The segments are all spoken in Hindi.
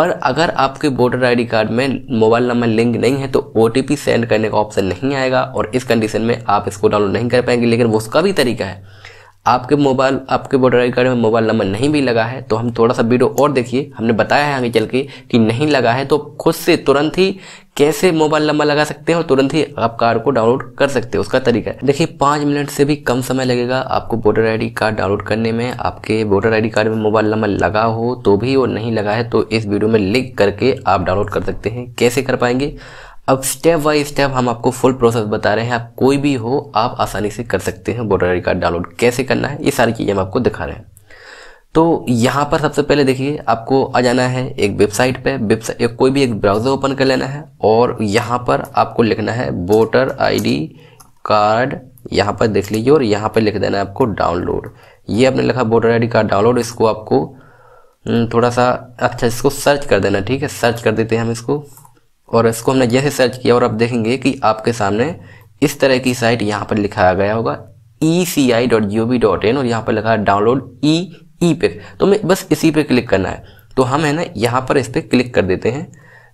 पर अगर आपके वोटर आईडी कार्ड में मोबाइल नंबर लिंक नहीं है तो ओ सेंड करने का ऑप्शन नहीं आएगा और इस कंडीशन में आप इसको डाउनलोड नहीं कर पाएंगे लेकिन उसका भी तरीका है आपके मोबाइल आपके वोटर आई कार्ड में मोबाइल नंबर नहीं भी लगा है तो हम थोड़ा सा वीडियो और देखिए हमने बताया है आगे चल के कि नहीं लगा है तो खुद से तुरंत ही कैसे मोबाइल नंबर लगा सकते हैं और तुरंत ही आप कार्ड को डाउनलोड कर सकते हैं उसका तरीका है देखिए पांच मिनट से भी कम समय लगेगा आपको वोटर आईडी कार्ड डाउनलोड करने में आपके वोटर आईडी कार्ड में मोबाइल नंबर लगा हो तो भी और नहीं लगा है तो इस वीडियो में लिख करके आप डाउनलोड कर सकते हैं कैसे कर पाएंगे अब स्टेप बाई स्टेप हम आपको फुल प्रोसेस बता रहे हैं आप कोई भी हो आप आसानी से कर सकते हैं वोटर आई कार्ड डाउनलोड कैसे करना है ये सारी चीज़ें हम आपको दिखा रहे हैं तो यहाँ पर सबसे पहले देखिए आपको आ जाना है एक वेबसाइट पे वेबसाइट कोई भी एक ब्राउज़र ओपन कर लेना है और यहाँ पर आपको लिखना है वोटर आईडी कार्ड यहाँ पर देख लीजिए और यहाँ पर लिख देना है आपको डाउनलोड ये आपने लिखा वोटर आई कार्ड डाउनलोड इसको आपको हम्म, थोड़ा सा अच्छा इसको सर्च कर देना ठीक है सर्च कर देते हैं हम इसको और इसको हमने जैसे सर्च किया और आप देखेंगे कि आपके सामने इस तरह की साइट यहाँ पर लिखाया गया होगा E C I dot G O V dot in और यहाँ पर लिखा है डाउनलोड ई e ई पे तो हमें बस इसी पे क्लिक करना है तो हम है ना यहाँ पर इस पर क्लिक कर देते हैं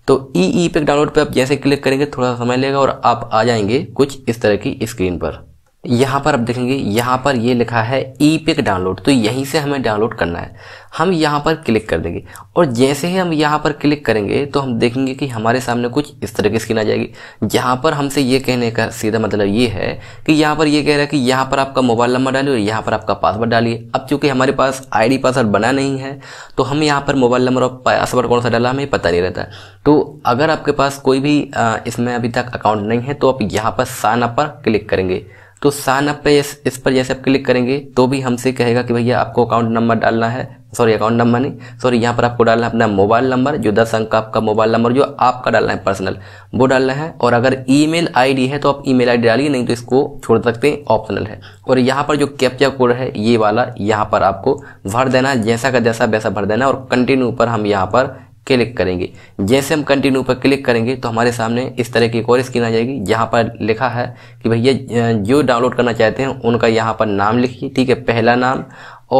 तो ई ई पे डाउनलोड पे आप जैसे क्लिक करेंगे थोड़ा समय लेगा और आप आ जाएंगे कुछ इस तरह की स्क्रीन पर यहाँ पर आप देखेंगे यहाँ पर ये लिखा है ई पिक डाउनलोड तो यहीं से हमें डाउनलोड करना है हम यहाँ पर क्लिक कर देंगे और जैसे ही हम यहाँ पर क्लिक करेंगे तो हम देखेंगे कि हमारे सामने कुछ इस तरह की स्क्रीन आ जाएगी जहाँ पर हमसे ये कहने का सीधा मतलब ये है कि यहाँ पर ये कह रहा है कि यहाँ पर आपका मोबाइल नंबर डालिए और यहाँ पर आपका पासवर्ड डालिए अब चूँकि हमारे पास आई पासवर्ड बना नहीं है तो हम यहाँ पर मोबाइल नंबर और पासवर्ड कौन सा डाला हमें पता नहीं रहता तो अगर आपके पास कोई भी इसमें अभी तक अकाउंट नहीं है तो आप यहाँ पर साना पर क्लिक करेंगे तो साइन अप पे इस पर जैसे आप क्लिक करेंगे तो भी हमसे कहेगा कि भैया आपको अकाउंट नंबर डालना है सॉरी अकाउंट नंबर नहीं सॉरी यहाँ पर आपको डालना है अपना मोबाइल नंबर जो दस अंक का आपका मोबाइल नंबर जो आपका डालना है पर्सनल वो डालना है और अगर ईमेल आईडी है तो आप ईमेल आईडी डालिए नहीं तो इसको छोड़ सकते हैं ऑप्शनल है और यहाँ पर जो कैप्चा कोड है ये वाला यहाँ पर आपको भर देना है जैसा का जैसा वैसा भर देना है और कंटिन्यू पर हम यहाँ पर क्लिक करेंगे जैसे हम कंटिन्यू पर क्लिक करेंगे तो हमारे सामने इस तरह की एक और स्क्रीन आ जाएगी जहाँ पर लिखा है कि भैया जो डाउनलोड करना चाहते हैं उनका यहाँ पर नाम लिखिए ठीक है पहला नाम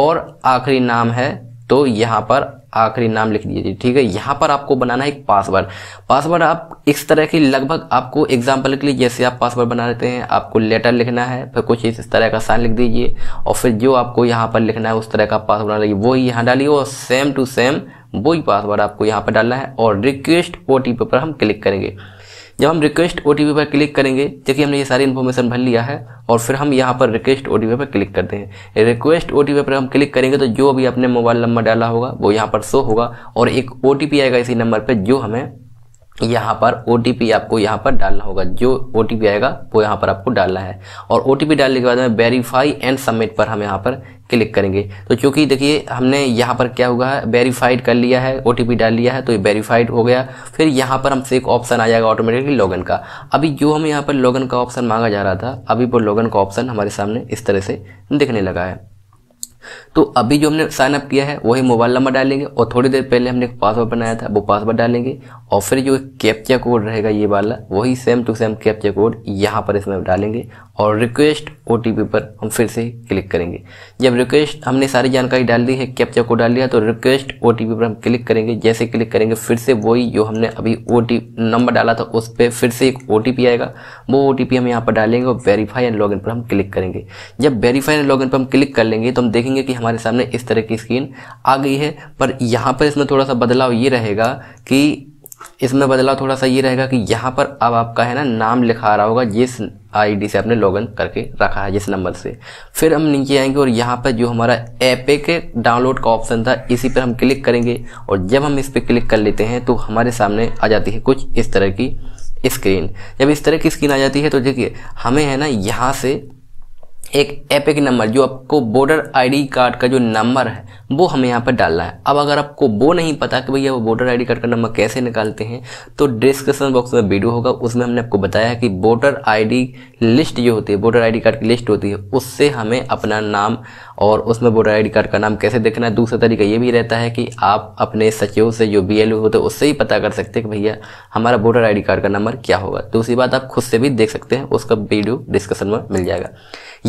और आखिरी नाम है तो यहाँ पर आखिरी नाम लिख दीजिए ठीक है यहाँ पर आपको बनाना है एक पासवर्ड पासवर्ड आप इस तरह की लगभग आपको एग्जाम्पल के लिए जैसे आप पासवर्ड बना लेते हैं आपको लेटर लिखना है फिर कुछ इस तरह का साइन लिख दीजिए और फिर जो आपको यहाँ पर लिखना है उस तरह का पासवर्ड बना लीजिए वही यहाँ डालिए और सेम टू सेम वही पासवर्ड आपको यहाँ पर डालना है और रिक्वेस्ट ओ पर हम क्लिक करेंगे जब हम रिक्वेस्ट ओ पर क्लिक करेंगे देखिए हमने ये सारी इन्फॉर्मेशन भर लिया है और फिर हम यहाँ पर रिक्वेस्ट ओ पर क्लिक करते हैं रिक्वेस्ट ओ पर हम क्लिक करेंगे तो जो भी अपने मोबाइल नंबर डाला होगा वो यहाँ पर शो होगा और एक ओ आएगा इसी नंबर पर जो हमें यहाँ पर ओ आपको यहाँ पर डालना होगा जो ओ आएगा वो यहाँ पर आपको डालना है और ओ डालने के बाद में वेरीफाई एंड सबमिट पर हम यहाँ पर क्लिक करेंगे तो चूंकि देखिए हमने यहाँ पर क्या हुआ है वेरीफाइड कर लिया है ओ डाल लिया है तो ये वेरीफाइड हो गया फिर यहाँ पर हमसे एक ऑप्शन आ जाएगा ऑटोमेटिकली लॉगिन का अभी जो हमें यहाँ पर लॉगिन का ऑप्शन मांगा जा रहा था अभी वो लॉगिन का ऑप्शन हमारे सामने इस तरह से दिखने लगा है तो अभी जो हमने साइन अप किया है वही मोबाइल नंबर डालेंगे और थोड़ी देर पहले हमने एक पासवर्ड बनाया था वो पासवर्ड डालेंगे और फिर जो कैप्चा कोड रहेगा ये वाला वही same to same captcha code यहाँ पर इसमें डालेंगे और रिक्वेस्ट ओ पर हम फिर से क्लिक करेंगे जब रिक्वेस्ट हमने सारी जानकारी डाल दी है कैप्चा कोड डाल दिया तो रिक्वेस्ट ओ पर हम क्लिक करेंगे जैसे क्लिक करेंगे फिर से वही जो हमने अभी ओ नंबर डाला था उस पर फिर से एक ओ आएगा वो ओ हम यहाँ पर डालेंगे और वेरीफाई एंड लॉग पर हम क्लिक करेंगे जब वेरीफाई एंड लॉग पर हम क्लिक कर लेंगे तो हम देखेंगे कि हम हमारे सामने इस तरह की स्क्रीन आ गई है पर यहाँ पर इसमें थोड़ा सा बदलाव ये रहेगा कि इसमें बदलाव थोड़ा सा ये रहेगा कि यहाँ पर अब आपका है ना नाम लिखा रहा होगा जिस आईडी से आपने लॉगिन करके रखा है जिस नंबर से फिर हम नीचे आएंगे और यहाँ पर जो हमारा के डाउनलोड का ऑप्शन था इसी पर हम क्लिक करेंगे और जब हम इस पर क्लिक कर लेते हैं तो हमारे सामने आ जाती है कुछ इस तरह की स्क्रीन जब इस तरह की स्क्रीन आ जाती है तो देखिए हमें है ना यहाँ से एक एपिक नंबर जो आपको बॉर्डर आईडी कार्ड का जो नंबर है वो हमें यहाँ पर डालना है अब अगर आपको वो नहीं पता कि भैया वो बॉर्डर आईडी कार्ड का नंबर कैसे निकालते हैं तो डिस्क्रिप्शन बॉक्स में वीडियो होगा उसमें हमने आपको बताया कि वोटर आईडी लिस्ट जो होती है वोटर आईडी कार्ड की लिस्ट होती है उससे हमें अपना नाम और उसमें वोटर आईडी कार्ड का नाम कैसे देखना है दूसरा तरीका ये भी रहता है कि आप अपने सचिव से जो बी होते हैं उससे ही पता कर सकते हैं कि भैया हमारा वोटर आई कार्ड का नंबर क्या होगा दूसरी बात आप खुद से भी देख सकते हैं उसका वीडियो डिस्कशन में मिल जाएगा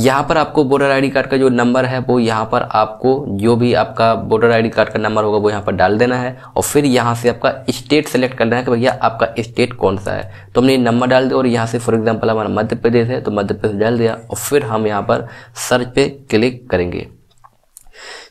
यहाँ पर आपको वोटर आईडी कार्ड का जो नंबर है वो यहाँ पर आपको जो भी आपका वोटर आईडी कार्ड का नंबर होगा वो यहाँ पर डाल देना है और फिर यहाँ से आपका स्टेट सेलेक्ट करना है कि भैया आपका स्टेट कौन सा है तो हमने नंबर डाल दिया और यहाँ से फॉर एग्जाम्पल हमारा मध्य प्रदेश है तो मध्य प्रदेश डाल दिया और फिर हम यहाँ पर सर्च पे क्लिक करेंगे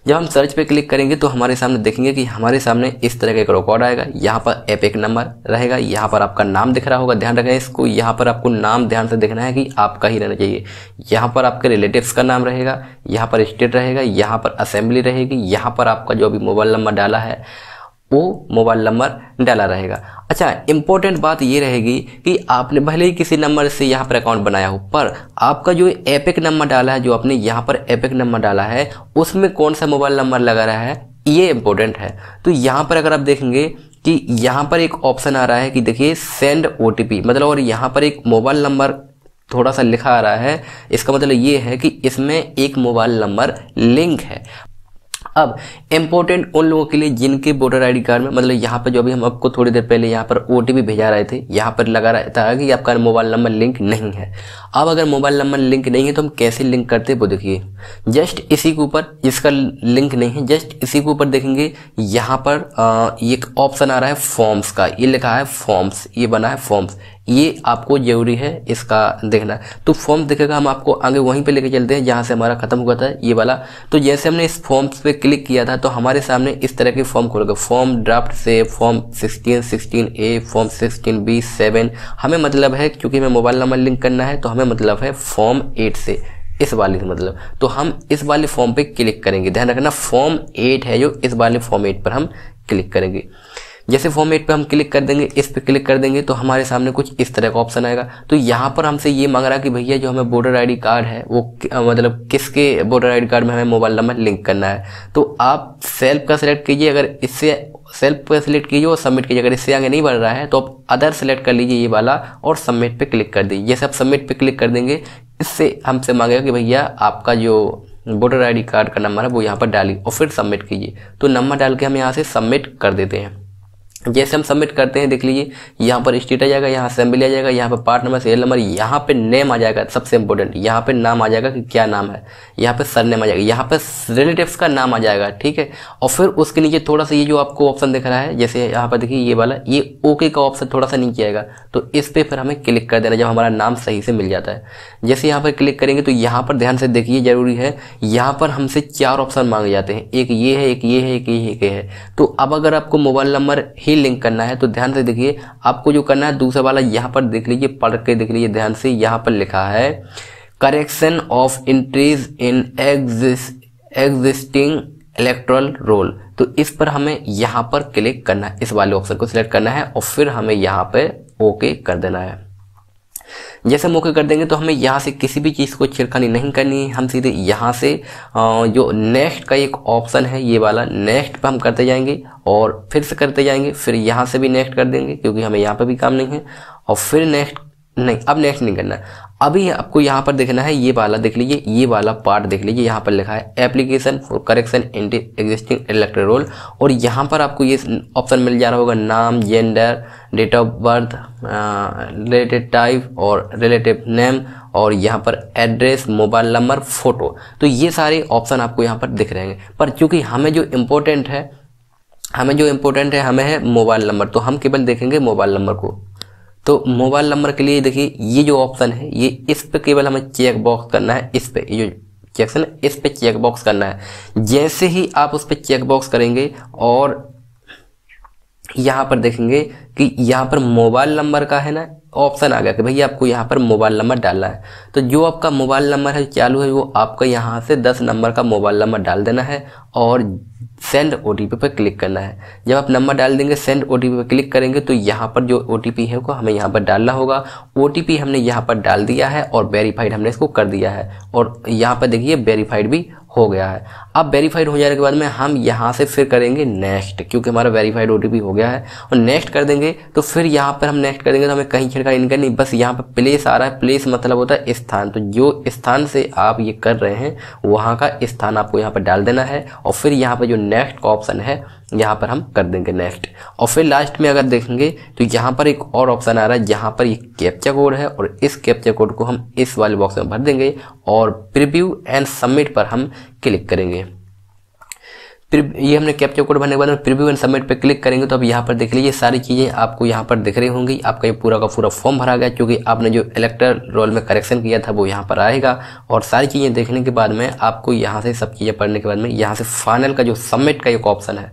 जब हम सर्च पे क्लिक करेंगे तो हमारे सामने देखेंगे कि हमारे सामने इस तरह का एक रिकॉर्ड आएगा यहाँ पर एप एक नंबर रहेगा यहाँ पर आपका नाम दिख रहा होगा ध्यान रखना इसको यहाँ पर आपको नाम ध्यान से देखना है कि आपका ही रहना चाहिए यहाँ पर आपके रिलेटिव्स का नाम रहेगा यहाँ पर स्टेट रहेगा यहाँ पर असेंबली रहेगी यहाँ पर आपका जो भी मोबाइल नंबर डाला है वो मोबाइल नंबर डाला रहेगा अच्छा इम्पोर्टेंट बात ये रहेगी कि आपने भले ही किसी नंबर से यहाँ पर अकाउंट बनाया हो पर आपका जो एपिक नंबर डाला है जो आपने यहाँ पर एपिक नंबर डाला है उसमें कौन सा मोबाइल नंबर लगा रहा है ये इंपॉर्टेंट है तो यहाँ पर अगर आप देखेंगे कि यहाँ पर एक ऑप्शन आ रहा है कि देखिए सेंड ओ मतलब और यहाँ पर एक मोबाइल नंबर थोड़ा सा लिखा आ रहा है इसका मतलब ये है कि इसमें एक मोबाइल नंबर लिंक है अब इंपॉर्टेंट उन लोगों के लिए जिनके वोटर आई कार्ड में मतलब यहाँ पर जो अभी हम आपको थोड़ी देर पहले यहाँ पर ओ भेजा रहे थे यहाँ पर लगा रहा था कि आपका मोबाइल नंबर लिंक नहीं है अब अगर मोबाइल नंबर लिंक नहीं है तो हम कैसे लिंक करते वो देखिए जस्ट इसी के ऊपर इसका लिंक नहीं है जस्ट इसी के ऊपर देखेंगे यहाँ पर एक ऑप्शन आ रहा है फॉर्म्स का ये लिखा है फॉर्म्स ये बना है फॉर्म्स ये आपको जरूरी है इसका देखना तो फॉर्म देखेगा हम आपको आगे वहीं पे लेके चलते हैं जहाँ से हमारा खत्म हुआ था ये वाला तो जैसे हमने इस फॉर्म्स पे क्लिक किया था तो हमारे सामने इस तरह के फॉर्म गए फॉर्म ड्राफ्ट से form sixteen sixteen A form sixteen B seven हमें मतलब है क्योंकि हमें मोबाइल नंबर लिंक करना है तो हमें मतलब है फॉर्म एट से इस वाले मतलब तो हम इस वाले फॉर्म पर क्लिक करेंगे ध्यान रखना फॉर्म एट है जो इस वाले फॉर्म एट पर हम क्लिक करेंगे जैसे फॉर्मेट पे हम क्लिक कर देंगे इस पर क्लिक कर देंगे तो हमारे सामने कुछ इस तरह का ऑप्शन आएगा तो यहाँ पर हमसे ये मांग रहा है कि भैया जो हमें वोटर आई कार्ड है वो मतलब किसके वोटर आई कार्ड में हमें मोबाइल नंबर लिंक करना है तो आप सेल्फ का सिलेक्ट कीजिए अगर इससे सेल्फ पर सिलेक्ट कीजिए और सबमिट कीजिए अगर इससे आगे नहीं बढ़ रहा है तो आप अदर सेलेक्ट कर लीजिए ये वाला और सबमिट पर क्लिक कर दीजिए जैसे आप सबमिट पर क्लिक कर देंगे इससे हमसे मांगेगा कि भैया आपका जो वोटर आईडी कार्ड का नंबर है वो यहाँ पर डालिए और फिर सबमिट कीजिए तो नंबर डाल के हम यहाँ से सबमिट कर देते हैं जैसे हम सबमिट करते हैं देख लीजिए यहाँ पर स्टेट आ जाएगा यहाँ असेंबली आ जाएगा यहाँ पर पार्ट नंबर सीरियल नंबर यहाँ पे नेम आ जाएगा सबसे इंपॉर्टेंट यहाँ पे नाम आ जाएगा कि क्या नाम है यहाँ पे सर नेम आ जाएगा यहाँ पे रिलेटिव्स का नाम आ जाएगा ठीक है और फिर उसके नीचे थोड़ा सा ये जो आपको ऑप्शन दिख रहा है जैसे यहाँ पर देखिए ये वाला ये ओके का ऑप्शन थोड़ा सा नीचे आएगा तो इस पर फिर हमें क्लिक कर देना जब हमारा नाम सही से मिल जाता है जैसे यहाँ पर क्लिक करेंगे तो यहाँ पर ध्यान से देखिए जरूरी है यहाँ पर हमसे चार ऑप्शन मांगे जाते हैं एक ये है एक ये है एक ये है तो अब अगर आपको मोबाइल नंबर ही लिंक करना है तो ध्यान से देखिए आपको जो करना है दूसरा वाला यहाँ पर देख लीजिए पढ़ के देख लीजिए ध्यान से यहाँ पर लिखा है correction of entries in existing electoral roll तो इस पर हमें यहाँ पर क्लिक करना है इस वाले ऑप्शन को सिलेक्ट करना है और फिर हमें यहाँ पर ओके कर देना है जैसे हम ओके कर देंगे तो हमें यहाँ से किसी भी चीज़ को छिड़खानी नहीं करनी है हम सीधे यहाँ से जो नेक्स्ट का एक ऑप्शन है ये वाला नेक्स्ट पर हम करते जाएंगे और फिर से करते जाएंगे फिर यहाँ से भी नेक्स्ट कर देंगे क्योंकि हमें यहाँ पर भी काम नहीं है और फिर नेक्स्ट नहीं अब नेक्स्ट नहीं करना अभी आपको यहाँ पर देखना है ये वाला देख लीजिए ये वाला पार्ट देख लीजिए यहाँ पर लिखा है application for correction entry existing electric roll और यहाँ पर आपको ये ऑप्शन मिल जा रहा होगा नाम gender date of birth related type और रिलेटिव नेम और यहाँ पर एड्रेस मोबाइल नंबर फोटो तो ये सारे ऑप्शन आपको यहाँ पर दिख रहे हैं पर चूंकि हमें जो इम्पोर्टेंट है हमें जो इम्पोर्टेंट है हमें है मोबाइल नंबर तो हम केवल देखेंगे मोबाइल नंबर को तो मोबाइल नंबर के लिए देखिए ये जो ऑप्शन है ये इस पे केवल हमें चेक बॉक्स करना है इस पे ये जो है इस पर चेक बॉक्स करना है जैसे ही आप उस पर चेक बॉक्स करेंगे और यहाँ पर देखेंगे कि यहाँ पर मोबाइल नंबर का है ना ऑप्शन आ गया कि भैया आपको यहाँ पर मोबाइल नंबर डालना है तो जो आपका मोबाइल नंबर है चालू है वो आपका यहाँ से दस नंबर का मोबाइल नंबर डाल देना है और सेंड ओ टी पी पर क्लिक करना है जब आप नंबर डाल देंगे सेंड ओ टी पी पर क्लिक करेंगे तो यहाँ पर जो ओ टी पी है वो हमें यहाँ पर डालना होगा ओ टी पी हमने यहाँ पर डाल दिया है और वेरीफाइड हमने इसको कर दिया है और यहाँ पर देखिए वेरीफाइड भी हो गया है अब वेरीफाइड हो जाने के बाद में हम यहाँ से फिर करेंगे नेक्स्ट क्योंकि हमारा वेरीफाइड ओ हो गया है और नेक्स्ट कर देंगे तो फिर यहाँ पर हम नेक्स्ट कर देंगे तो हमें कहीं छिड़काई नहीं करनी बस यहाँ पर प्लेस आ रहा है प्लेस मतलब होता है स्थान तो जो स्थान से आप ये कर रहे हैं वहाँ का स्थान आपको यहाँ पर डाल देना है और फिर यहाँ पर जो नेक्स्ट का ऑप्शन है यहाँ पर हम कर देंगे नेक्स्ट और फिर लास्ट में अगर देखेंगे तो यहाँ पर एक और ऑप्शन आ रहा है जहाँ पर ये कैप्चा कोड है और इस कैप्चा कोड को हम इस वाले बॉक्स में भर देंगे और प्रिव्यू एंड सबमिट पर हम क्लिक करेंगे ये हमने कैप्चा कोड भरने के बाद प्रिव्यू एंड सबमिट पर क्लिक करेंगे तो अब यहाँ पर देख लीजिए सारी चीज़ें आपको यहाँ पर दिख रही होंगी आपका ये पूरा का पूरा फॉर्म भरा गया क्योंकि आपने जो इलेक्टर रोल में करेक्शन किया था वो यहाँ पर आएगा और सारी चीज़ें देखने के बाद में आपको यहाँ से सब चीज़ें पढ़ने के बाद में यहाँ से फाइनल का जो सबमिट का एक ऑप्शन है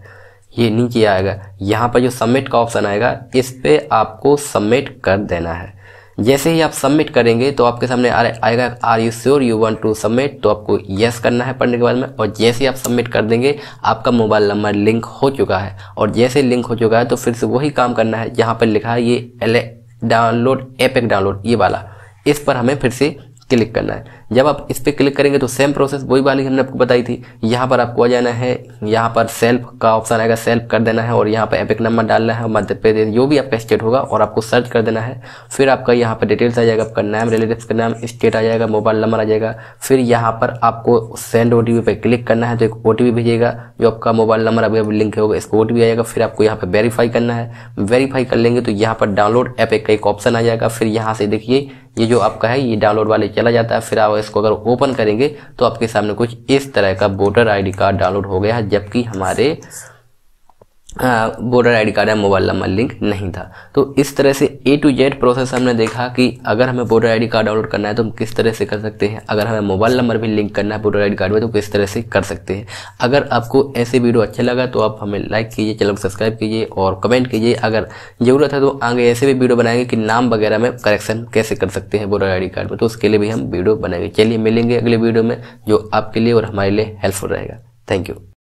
ये नीचे आएगा यहाँ पर जो सबमिट का ऑप्शन आएगा इस पर आपको सबमिट कर देना है जैसे ही आप सबमिट करेंगे तो आपके सामने आ आएगा are you sure you want to submit तो आपको यस करना है पढ़ने के बाद में और जैसे ही आप सबमिट कर देंगे आपका मोबाइल नंबर लिंक हो चुका है और जैसे लिंक हो चुका है तो फिर से वही काम करना है यहाँ पर लिखा है ये डाउनलोड एप एक डाउनलोड ये वाला इस पर हमें फिर से क्लिक करना है जब आप इस पर क्लिक करेंगे तो सेम प्रोसेस वही वाली हमने आपको बताई थी यहाँ पर आपको आ जाना है यहाँ पर सेल्फ का ऑप्शन आएगा सेल्फ कर देना है और यहाँ पर एपिक नंबर डालना है मध्य प्रदेश जो भी आपका स्टेट होगा और आपको सर्च कर देना है फिर आपका यहाँ पर डिटेल्स आ जाएगा आपका नाम रिलेटिव का नाम स्टेट आ जाएगा मोबाइल नंबर आ जाएगा फिर यहाँ पर आपको सेंड ओ टी पर क्लिक करना है तो एक ओ टी भेजेगा जो आपका मोबाइल नंबर अभी अभी लिंक होगा इसको ओ टी जाएगा फिर आपको यहाँ पर वेरीफाई करना है वेरीफाई कर लेंगे तो यहाँ पर डाउनलोड ऐप का एक ऑप्शन आ जाएगा फिर यहाँ से देखिए ये जो आपका है ये डाउनलोड वाले चला जाता है फिर आप इसको अगर ओपन करेंगे तो आपके सामने कुछ इस तरह का वोटर आईडी कार्ड डाउनलोड हो गया है जबकि हमारे वोटर आई कार्ड या मोबाइल नंबर लिंक नहीं था तो इस तरह से ए टू जेड प्रोसेस हमने देखा कि अगर हमें वोटर आई कार्ड डाउनलोड करना है तो हम किस तरह से कर सकते हैं अगर हमें मोबाइल नंबर भी लिंक करना है वोटर आई कार्ड में तो किस तरह से कर सकते हैं अगर आपको ऐसे वीडियो अच्छा लगा तो आप हमें लाइक कीजिए चैनल को सब्सक्राइब कीजिए और कमेंट कीजिए अगर ज़रूरत है तो आगे ऐसे भी वीडियो बनाएंगे कि नाम वगैरह में करेक्शन कैसे कर सकते हैं वोटर आई कार्ड में तो उसके लिए भी हम वीडियो बनाएंगे चलिए मिलेंगे अगले वीडियो में जो आपके लिए और हमारे लिए हेल्पफुल रहेगा थैंक यू